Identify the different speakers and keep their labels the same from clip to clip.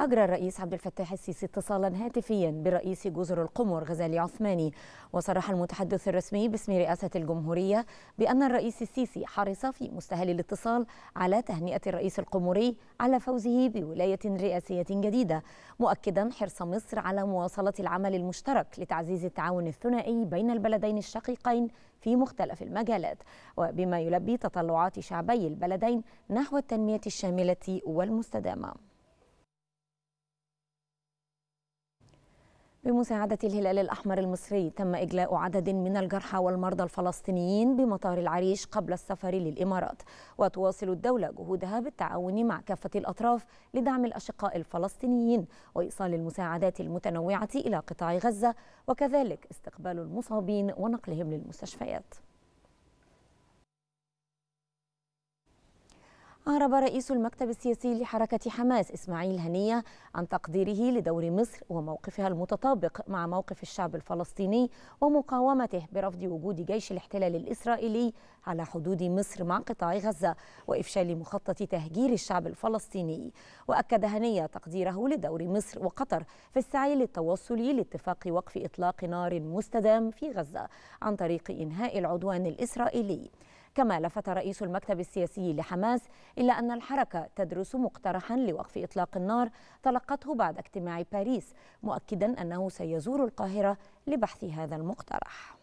Speaker 1: أجرى الرئيس عبد الفتاح السيسي اتصالا هاتفيا برئيس جزر القمر غزالي عثماني وصرح المتحدث الرسمي باسم رئاسة الجمهورية بأن الرئيس السيسي حرص في مستهل الاتصال على تهنئة الرئيس القمري على فوزه بولاية رئاسية جديدة مؤكدا حرص مصر على مواصلة العمل المشترك لتعزيز التعاون الثنائي بين البلدين الشقيقين في مختلف المجالات وبما يلبي تطلعات شعبي البلدين نحو التنمية الشاملة والمستدامة بمساعدة الهلال الأحمر المصري تم إجلاء عدد من الجرحى والمرضى الفلسطينيين بمطار العريش قبل السفر للإمارات وتواصل الدولة جهودها بالتعاون مع كافة الأطراف لدعم الأشقاء الفلسطينيين وإيصال المساعدات المتنوعة إلى قطاع غزة وكذلك استقبال المصابين ونقلهم للمستشفيات أعرب رئيس المكتب السياسي لحركة حماس إسماعيل هنية عن تقديره لدور مصر وموقفها المتطابق مع موقف الشعب الفلسطيني ومقاومته برفض وجود جيش الاحتلال الإسرائيلي على حدود مصر مع قطاع غزة وإفشال مخطط تهجير الشعب الفلسطيني وأكد هنية تقديره لدور مصر وقطر في السعي للتوصل لاتفاق وقف إطلاق نار مستدام في غزة عن طريق إنهاء العدوان الإسرائيلي كما لفت رئيس المكتب السياسي لحماس إلى أن الحركة تدرس مقترحا لوقف إطلاق النار تلقته بعد اجتماع باريس مؤكدا أنه سيزور القاهرة لبحث هذا المقترح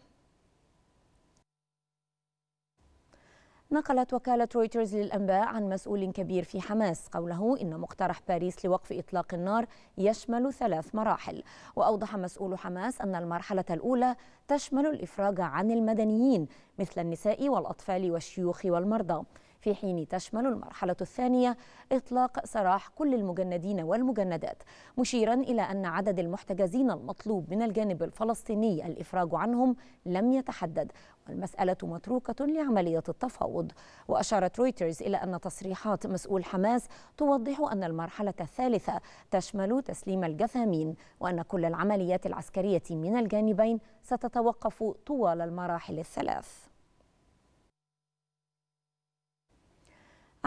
Speaker 1: نقلت وكالة رويترز للأنباء عن مسؤول كبير في حماس قوله إن مقترح باريس لوقف إطلاق النار يشمل ثلاث مراحل وأوضح مسؤول حماس أن المرحلة الأولى تشمل الإفراج عن المدنيين مثل النساء والأطفال والشيوخ والمرضى في حين تشمل المرحلة الثانية إطلاق سراح كل المجندين والمجندات مشيرا إلى أن عدد المحتجزين المطلوب من الجانب الفلسطيني الإفراج عنهم لم يتحدد والمسألة متروكة لعملية التفاوض وأشارت رويترز إلى أن تصريحات مسؤول حماس توضح أن المرحلة الثالثة تشمل تسليم الجثامين وأن كل العمليات العسكرية من الجانبين ستتوقف طوال المراحل الثلاث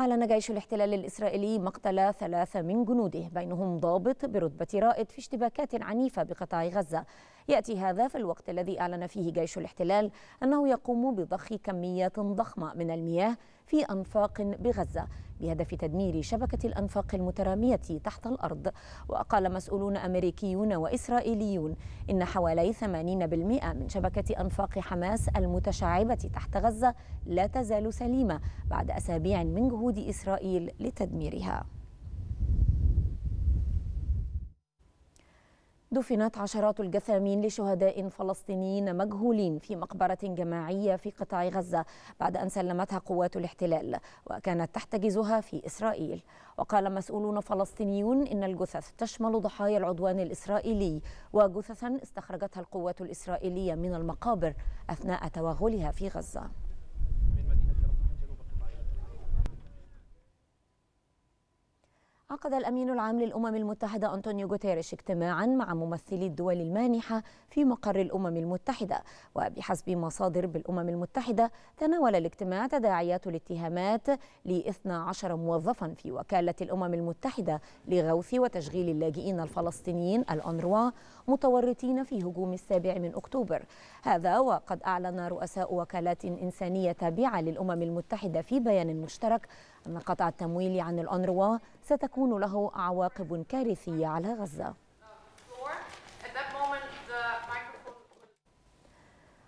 Speaker 1: أعلن جيش الاحتلال الإسرائيلي مقتل ثلاثة من جنوده بينهم ضابط برتبة رائد في اشتباكات عنيفة بقطاع غزة يأتي هذا في الوقت الذي أعلن فيه جيش الاحتلال أنه يقوم بضخ كميات ضخمة من المياه في أنفاق بغزة بهدف تدمير شبكة الأنفاق المترامية تحت الأرض وقال مسؤولون أمريكيون وإسرائيليون إن حوالي 80% من شبكة أنفاق حماس المتشعبة تحت غزة لا تزال سليمة بعد أسابيع من جهود إسرائيل لتدميرها دفنت عشرات الجثامين لشهداء فلسطينيين مجهولين في مقبرة جماعية في قطاع غزة بعد أن سلمتها قوات الاحتلال وكانت تحتجزها في إسرائيل وقال مسؤولون فلسطينيون إن الجثث تشمل ضحايا العدوان الإسرائيلي وجثثا استخرجتها القوات الإسرائيلية من المقابر أثناء توغلها في غزة عقد الأمين العام للأمم المتحدة أنطونيو غوتيريش اجتماعا مع ممثلي الدول المانحة في مقر الأمم المتحدة وبحسب مصادر بالأمم المتحدة تناول الاجتماع تداعيات الاتهامات ل 12 موظفا في وكالة الأمم المتحدة لغوث وتشغيل اللاجئين الفلسطينيين الأنروا متورطين في هجوم السابع من أكتوبر هذا وقد أعلن رؤساء وكالات إنسانية تابعة للأمم المتحدة في بيان مشترك أن قطع التمويل عن الأنروا ستكون تكون له عواقب كارثية على غزة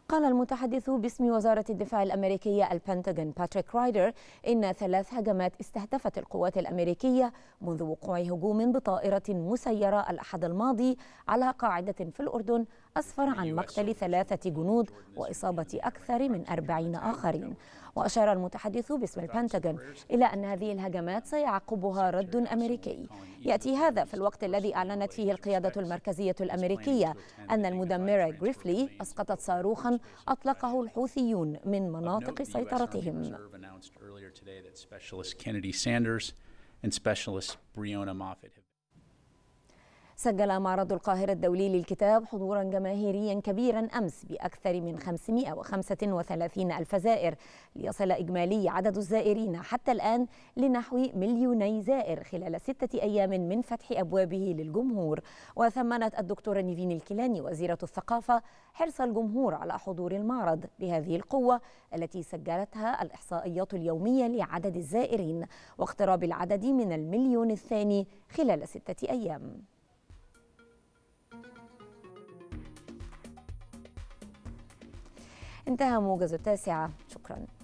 Speaker 1: قال المتحدث باسم وزارة الدفاع الأمريكية البنتاغون باتريك رايدر إن ثلاث هجمات استهدفت القوات الأمريكية منذ وقوع هجوم بطائرة مسيرة الأحد الماضي على قاعدة في الأردن أسفر عن أيوة، مقتل ثلاثة جنود وإصابة أكثر من أربعين آخرين وأشار المتحدث باسم البنتاغون إلى أن هذه الهجمات سيعقبها رد أمريكي يأتي هذا في الوقت الذي أعلنت فيه القيادة المركزية الأمريكية أن المدمرة غريفلي أسقطت صاروخا أطلقه الحوثيون من مناطق سيطرتهم and specialist سجل معرض القاهرة الدولي للكتاب حضورا جماهيريا كبيرا أمس بأكثر من 535 ألف زائر ليصل إجمالي عدد الزائرين حتى الآن لنحو مليوني زائر خلال ستة أيام من فتح أبوابه للجمهور وثمنت الدكتورة نيفين الكيلاني وزيرة الثقافة حرص الجمهور على حضور المعرض بهذه القوة التي سجلتها الإحصائيات اليومية لعدد الزائرين واقتراب العدد من المليون الثاني خلال ستة أيام انتهى موجز التاسعة شكراً